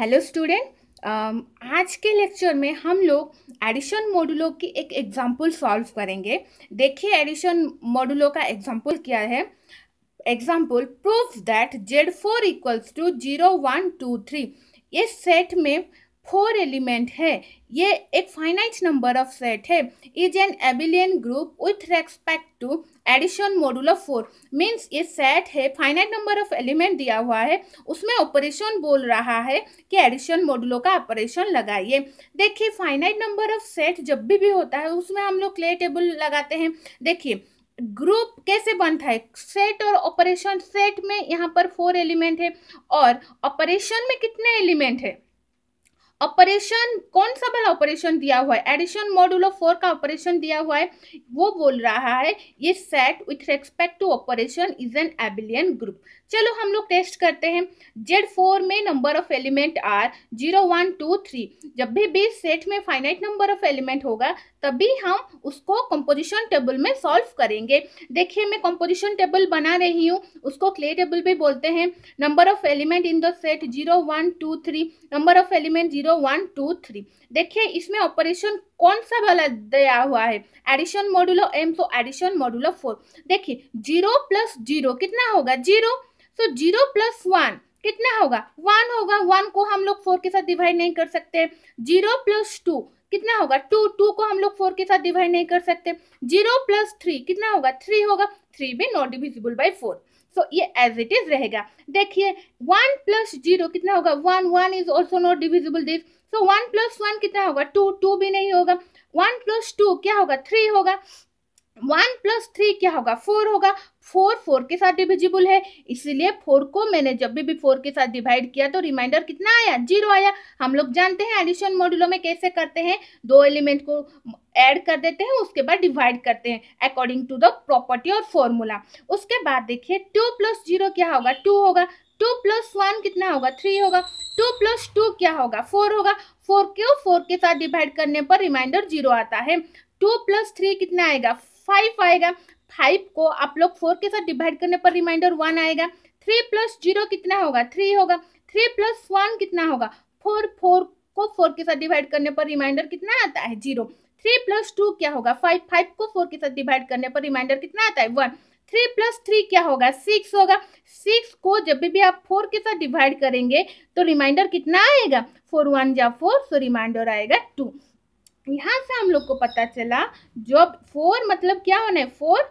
Hello student आज के lecture में हम लोग एडिशन मॉडुलो की एक एग्जाम्पल सॉल्व करेंगे देखिए एडिशन मॉडुलो का एग्जाम्पल क्या है example proof that Z four equals to zero one two three इस सेट में फोर एलिमेंट है ये एक फाइनाइट नंबर ऑफ सेट है is an abelian group with respect to addition of four means ये सेट है फाइनाइट नंबर ऑफ एलिमेंट दिया हुआ है उसमें ऑपरेशन बोल रहा है कि एडिशन मॉडुलो का ऑपरेशन लगाइए देखिए फाइनाइट नंबर ऑफ सेट जब भी भी होता है उसमें हम लोग क्ले टेबल लगाते हैं देखिए ग्रुप कैसे बनता है सेट और ऑपरेशन सेट में यहाँ पर फोर एलिमेंट है और ऑपरेशन में कितने एलिमेंट है ऑपरेशन कौन सा वाला ऑपरेशन दिया हुआ है एडिशन मॉड्यूलो फोर का ऑपरेशन दिया हुआ है वो बोल रहा है ये set with respect to operation is an abelian group चलो हम लोग टेस्ट करते हैं जेड फोर में number of element are zero one two three जब भी बीस सेट में फाइनाइट नंबर ऑफ एलिमेंट होगा तभी हम उसको कंपोजिशन टेबल में सॉल्व करेंगे देखिए मैं कंपोजिशन टेबल बना रही हूँ उसको क्ले टेबल भी बोलते हैं number of element in the set zero one two three number of element zero zero one two three देखिए इसमें ऑपरेशन कौन सा वाला दिया हुआ है addition modulo M so addition modulo four देखिए जीरो प्लस जीरो कितना होगा zero so zero plus one कितना होगा वन होगा वन को हम लोग फोर के साथ डिवाइड नहीं कर सकते जीरो प्लस टू कितना होगा टू टू को हम लोग फोर के साथ डिवाइड नहीं कर सकते जीरो प्लस थ्री कितना होगा थ्री होगा थ्री भी not divisible by four so ये एज इट इज रहेगा देखिए वन प्लस जीरो कितना होगा one one is also not divisible this so one plus one कितना होगा टू टू भी नहीं होगा वन प्लस टू क्या होगा थ्री होगा वन प्लस थ्री क्या होगा फोर होगा फोर फोर के साथ डिविजिबल है इसीलिए फोर को मैंने जब भी फोर के साथ डिवाइड किया तो रिमाइंडर कितना आया जीरो आया हम लोग जानते हैं एडिशन मॉड्यूलो में कैसे करते हैं दो एलिमेंट को ऐड कर देते हैं उसके बाद डिवाइड करते हैं अकॉर्डिंग टू द प्रॉपर्टी और फॉर्मूला उसके बाद देखिए टू प्लस जीरो क्या होगा टू होगा टू प्लस वन कितना होगा थ्री होगा टू प्लस टू क्या होगा फोर होगा फोर क्यों फोर के साथ डिवाइड करने पर रिमाइंडर जीरो आता है टू प्लस थ्री कितना आएगा फाइव आएगा फाइव को आप लोग फोर के साथ डिवाइड करने पर रिमाइंडर वन आएगा थ्री प्लस जीरो कितना होगा थ्री होगा थ्री प्लस वन कितना होगा फोर फोर को फोर के साथ डिवाइड करने पर रिमाइंडर कितना आता है जीरो थ्री प्लस टू क्या होगा फाइव फाइव को फोर के साथ डिवाइड करने पर रिमाइंडर कितना आता है वन थ्री प्लस थ्री क्या होगा सिक्स होगा सिक्स को जब भी भी आप फोर के साथ डिवाइड करेंगे तो रिमाइंडर कितना आएगा फोर वन या फोर सो रिमाइंडर आएगा टू यहाँ से हम लोग को पता चला जब फोर मतलब क्या होना है फोर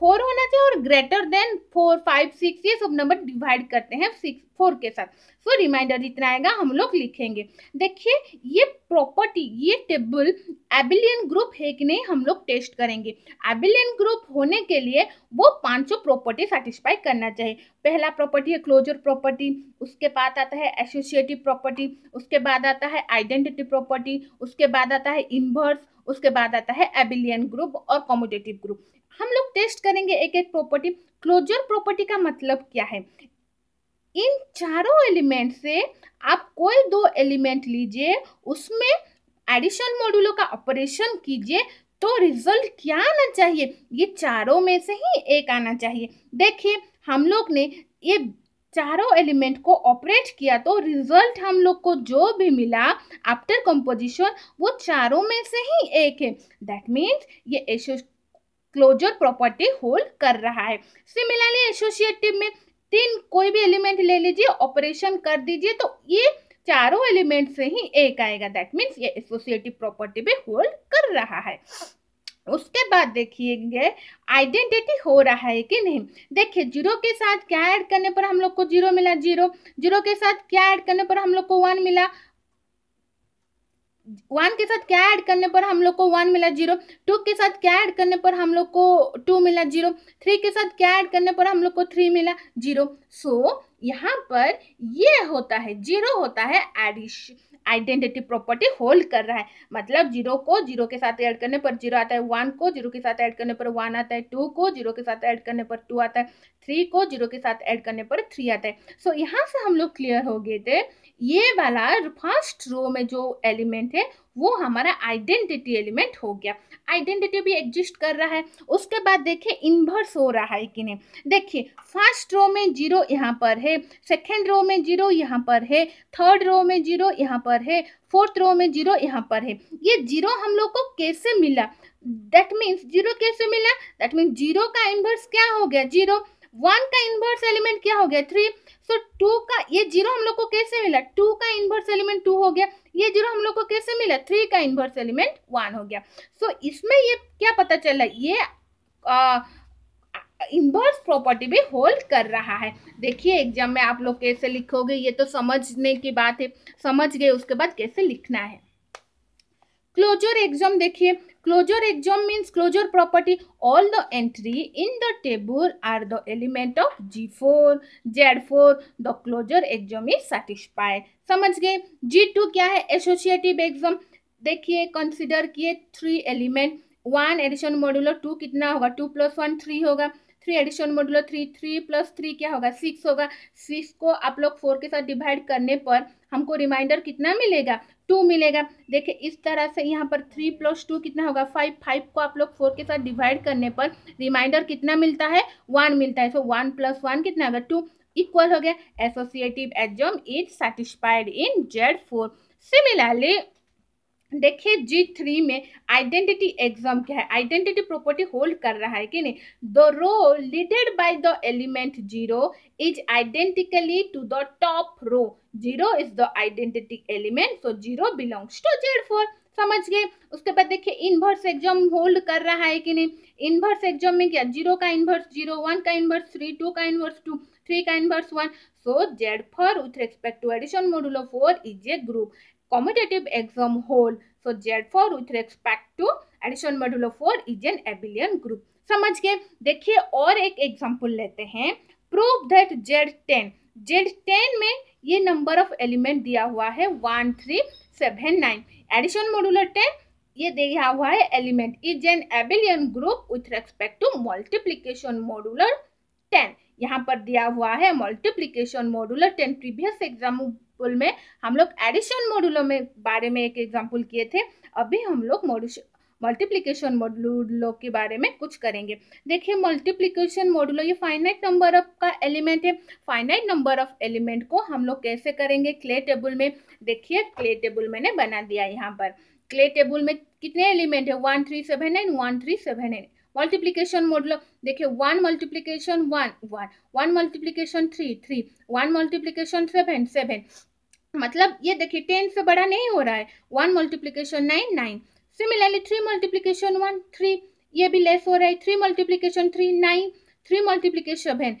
फोर होना चाहिए और greater than four five six ये सब नंबर डिवाइड करते हैं सिक्स फोर के साथ सो रिमाइंडर जितना आएगा हम लोग लिखेंगे देखिए ये प्रॉपर्टी ये टेबल एबिलियन ग्रुप है कि नहीं हम लोग टेस्ट करेंगे एबिलियन ग्रुप होने के लिए वो पांचों प्रॉपर्टी सेटिस्फाई करना चाहिए पहला प्रॉपर्टी है क्लोजर प्रॉपर्टी उसके बाद आता है एसोसिएटिव प्रॉपर्टी उसके बाद आता है आइडेंटिटी प्रॉपर्टी उसके बाद आता है इनवर्स उसके बाद आता है एबिलियन ग्रुप और कॉमोडेटिव ग्रुप हम लोग टेस्ट करेंगे एक एक प्रॉपर्टी क्लोजर प्रॉपर्टी का मतलब क्या है इन चारों एलिमेंट से आप कोई दो एलिमेंट लीजिए उसमें एडिशन मॉड्यूलो का ऑपरेशन कीजिए तो रिजल्ट क्या आना चाहिए ये चारों में से ही एक आना चाहिए देखिए हम लोग ने ये चारों एलिमेंट को ऑपरेट किया तो रिजल्ट हम लोग को जो भी मिला आफ्टर कंपोजिशन वो चारों में से ही एक है दैट मीन्स ये एशोस क्लोजर प्रॉपर्टी होल्ड कर रहा है सिमिलरली एसोसिएटिव में तीन कोई भी एलिमेंट ले लीजिए ऑपरेशन कर दीजिए तो ये चारों एलिमेंट से ही एक आएगा दैट मीन्स ये एसोसिएटिव प्रॉपर्टी भी होल्ड कर रहा है उसके बाद देखिए आइडेंटिटी हो रहा है कि नहीं देखिए जीरो के साथ क्या ऐड करने पर हम लोग को जीरो मिला जीरो जीरो के साथ क्या ऐड करने पर हम लोग को वन मिला वन के साथ क्या ऐड करने पर हम लोग को वन मिला जीरो टू के साथ क्या ऐड करने पर हम लोग को टू मिला जीरो थ्री के साथ क्या ऐड करने पर हम लोग को थ्री मिला जीरो सो so, यहाँ पर ये होता है जीरो होता है एडिश आइडेंटिटी प्रॉपर्टी होल्ड कर रहा है मतलब जीरो को जीरो के साथ ऐड करने पर जीरो आता है वन को जीरो के साथ ऐड करने पर वन आता है टू को जीरो के साथ ऐड करने पर टू आता है थ्री को जीरो के साथ ऐड करने पर थ्री आता है सो so, यहाँ से हम लोग क्लियर हो गए थे ये वाला फर्स्ट रो में जो एलिमेंट है वो हमारा आइडेंटिटी एलिमेंट हो गया आइडेंटिटी भी एग्जिस्ट कर रहा है उसके बाद देखिए इन्वर्स हो रहा है कि नहीं देखिए फर्स्ट रो में जीरो यहाँ पर है सेकेंड रो में जीरो यहाँ पर है थर्ड रो में जीरो यहाँ पर है फोर्थ रो में जीरो यहाँ पर है ये जीरो हम लोग को कैसे मिला दैट मीन्स जीरो कैसे मिला दैट मीन्स जीरो का इन्वर्स क्या हो गया जीरो वन का इनवर्स एलिमेंट क्या हो गया थ्री सो टू का ये जीरो हम लोग को कैसे मिला टू का इनवर्स एलिमेंट टू हो गया ये जीरो हम लोग को कैसे मिला थ्री का इनवर्स एलिमेंट वन हो गया सो so, इसमें ये क्या पता चल रहा है ये आ, इन्वर्स प्रॉपर्टी भी होल्ड कर रहा है देखिए एग्जाम में आप लोग कैसे लिखोगे ये तो समझने की बात है समझ गए उसके बाद कैसे लिखना है क्लोजर एग्जाम देखिए Closure axiom means closure property. All the entry in the table are the element of G4, Z4. The closure axiom is satisfied. समझ गए G2 क्या है एसोसिएटिव एग्जाम देखिए कंसिडर किए three element one addition modular two कितना होगा two plus one three होगा three addition modular three three plus three क्या होगा सिक्स होगा सिक्स को आप लोग फोर के साथ डिवाइड करने पर हमको रिमाइंडर कितना मिलेगा टू मिलेगा देखिए इस तरह से यहाँ पर थ्री प्लस टू कितना होगा फाइव फाइव को आप लोग फोर के साथ डिवाइड करने पर रिमाइंडर कितना मिलता है वन मिलता है सो वन प्लस वन कितना होगा टू इक्वल हो गया associative axiom is satisfied in Z four similarly देखिए जी थ्री में आइडेंटिटी एग्जाम क्या है आइडेंटिटी प्रॉपर्टी होल्ड कर रहा है कि नहीं the row leaded by the element zero is identically to the top row zero is the identity element so zero belongs to Z four समझ गए उसके बाद देखिए इनवर्स एग्जाम होल्ड कर रहा है कि नहीं इनवर्स एग्जाम में क्या जीरो का इनवर्स जीरो वन का इनवर्स थ्री टू का इनवर्स टू थ्री का inverse one so Z z4 with respect to addition modulo four is a group commutative axiom hold. So Z4 with respect to addition modulo 4 is an abelian group. समझ गए देखिए और एक example लेते हैं prove that Z ten Z ten में ये number of element दिया हुआ है one three seven nine addition modular ten ये दिया हुआ है element is an abelian group with respect to multiplication modular ten यहाँ पर दिया हुआ है multiplication modular ten previous example में हम लोग एडिशन मॉडुलो में बारे में एक एग्जाम्पल किए थे अभी हम लोग मल्टीप्लीकेशन मॉडुलो के बारे में कुछ करेंगे देखिए मल्टीप्लीकेशन मॉडुलो ये फाइनाइट नंबर ऑफ का एलिमेंट है फाइनाइट नंबर ऑफ एलिमेंट को हम लोग कैसे करेंगे क्ले टेबल में देखिए क्ले टेबल मैंने बना दिया यहाँ पर क्ले टेबल में कितने एलिमेंट है one three seven nine one three seven nine multiplication modulo देखिए one multiplication one one one multiplication three three one multiplication seven seven मतलब ये देखिए टेन से बड़ा नहीं हो रहा है one multiplication nine nine similarly three multiplication one three ये भी लेस हो रहा है three multiplication three nine three multiplication seven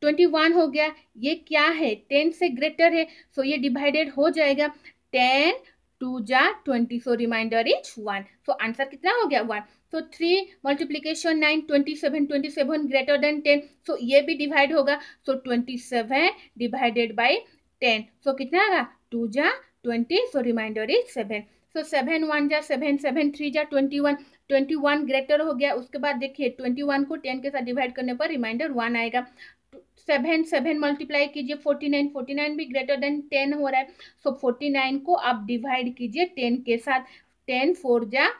twenty one हो गया ये क्या है टेन से ग्रेटर है सो ये डिवाइडेड हो जाएगा टेन टू जा twenty so remainder is one so answer कितना हो गया one so three multiplication nine twenty seven twenty seven greater than ten so ये भी डिवाइड होगा so twenty seven divided by ten so कितना आएगा टू जा twenty so remainder is seven so seven one जा सेवन सेवन थ्री जा twenty one twenty one greater हो गया उसके बाद देखिए ट्वेंटी वन को टेन के साथ डिवाइड करने पर रिमाइंडर वन आएगा सेवन सेवन मल्टीप्लाई कीजिए फोर्टी नाइन फोर्टी नाइन भी ग्रेटर देन टेन हो रहा है सो फोर्टी नाइन को आप डिवाइड कीजिए टेन के साथ टेन फोर जा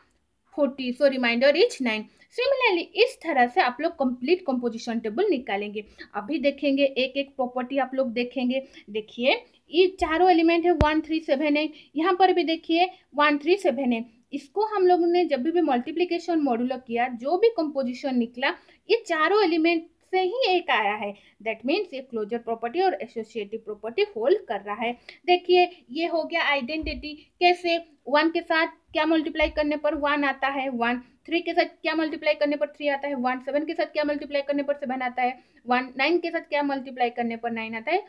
forty so remainder is nine similarly इस तरह से आप लोग कंप्लीट कंपोजिशन टेबल निकालेंगे अभी देखेंगे एक एक प्रॉपर्टी आप लोग देखेंगे देखिए ये चारों एलिमेंट है वन थ्री सेवन है यहाँ पर भी देखिए वन थ्री सेवन है इसको हम लोगों ने जब भी मल्टीप्लिकेशन मॉड्यूलर किया जो भी कंपोजिशन निकला ये चारों एलिमेंट से ही एक आया है दैट मीन्स ये क्लोजर प्रॉपर्टी और एसोसिएटिव प्रॉपर्टी होल्ड कर रहा है देखिए ये हो गया आइडेंटिटी कैसे वन के साथ क्या मल्टीप्लाई करने पर वन आता है वन थ्री के साथ क्या मल्टीप्लाई करने पर थ्री आता है वन सेवन के साथ क्या मल्टीप्लाई करने पर सेवन आता है वन नाइन के साथ क्या मल्टीप्लाई करने पर नाइन आता है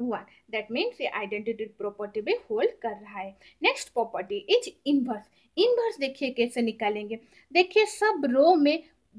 वन दैट मीन्स ये आइडेंटिटी प्रॉपर्टी भी होल्ड कर रहा है next property is inverse inverse देखिए कैसे निकालेंगे देखिए सब रो में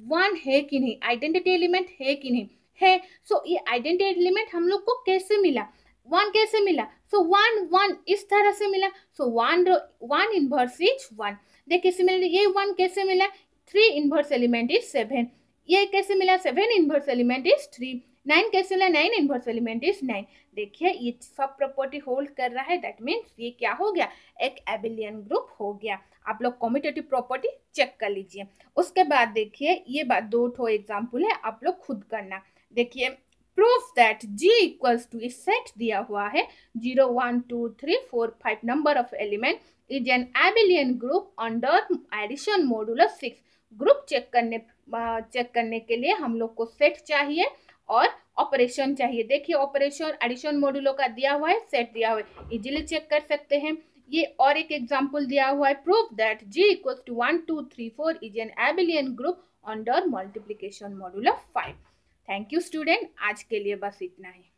वन है कि नहीं आइडेंटिटी एलिमेंट है कि नहीं है सो so, ये आइडेंटिटी एलिमेंट हम लोग को कैसे मिला वन कैसे मिला सो वन वन इस तरह से मिला so one one inverse is one देखिए ये वन कैसे मिला three inverse element is seven ये कैसे मिला seven inverse element is three nine कैसे है nine inverse element is nine देखिए ये सब प्रॉपर्टी होल्ड कर रहा है दैट मीन्स ये क्या हो गया एक एबिलियन ग्रुप हो गया आप लोग कॉमिटेटिव प्रॉपर्टी चेक कर लीजिए उसके बाद देखिए ये बात दो ठो एग्जाम्पल है आप लोग खुद करना देखिए proof that G equals to इस सेट दिया हुआ है zero one two three four five number of element is an abelian group under addition modulus six group check करने चेक करने के लिए हम लोग को सेट चाहिए और ऑपरेशन चाहिए देखिए ऑपरेशन एडिशन मॉड्यूलो का दिया हुआ है सेट दिया हुआ है इजीली चेक कर सकते हैं ये और एक एग्जाम्पल दिया हुआ है proof that G equal to one two three four is an abelian group under multiplication modulo five thank you student आज के लिए बस इतना ही